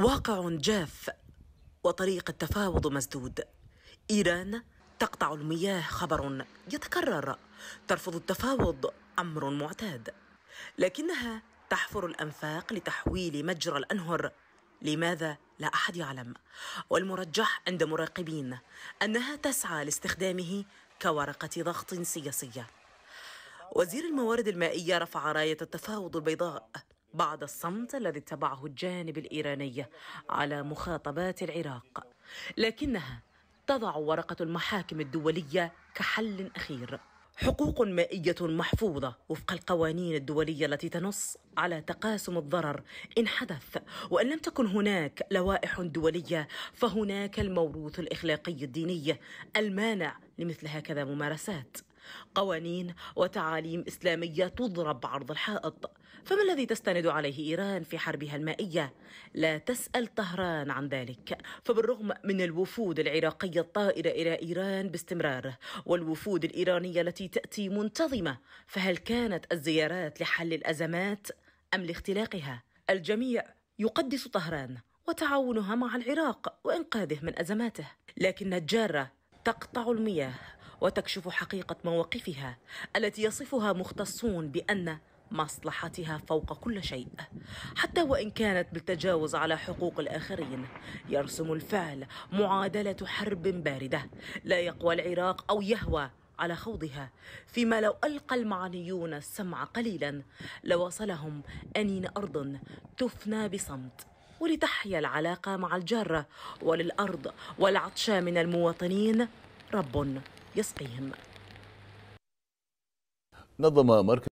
واقع جاف وطريق التفاوض مسدود ايران تقطع المياه خبر يتكرر ترفض التفاوض امر معتاد لكنها تحفر الانفاق لتحويل مجرى الانهر لماذا لا احد يعلم والمرجح عند مراقبين انها تسعى لاستخدامه كورقه ضغط سياسيه وزير الموارد المائيه رفع رايه التفاوض البيضاء بعد الصمت الذي اتبعه الجانب الإيراني على مخاطبات العراق لكنها تضع ورقة المحاكم الدولية كحل أخير حقوق مائية محفوظة وفق القوانين الدولية التي تنص على تقاسم الضرر إن حدث وإن لم تكن هناك لوائح دولية فهناك الموروث الإخلاقي الديني المانع لمثل هكذا ممارسات قوانين وتعاليم إسلامية تضرب عرض الحائط فما الذي تستند عليه إيران في حربها المائية؟ لا تسأل طهران عن ذلك فبالرغم من الوفود العراقية الطائرة إلى إيران باستمرار والوفود الإيرانية التي تأتي منتظمة فهل كانت الزيارات لحل الأزمات أم لاختلاقها؟ الجميع يقدس طهران وتعاونها مع العراق وإنقاذه من أزماته لكن الجارة تقطع المياه وتكشف حقيقة مواقفها التي يصفها مختصون بأن مصلحتها فوق كل شيء حتى وان كانت بالتجاوز على حقوق الاخرين يرسم الفعل معادله حرب بارده لا يقوى العراق او يهوى على خوضها فيما لو القى المعنيون السمع قليلا لوصلهم انين ارض تفنى بصمت ولتحيا العلاقه مع الجاره وللارض والعطش من المواطنين رب يسقيهم نظم مركز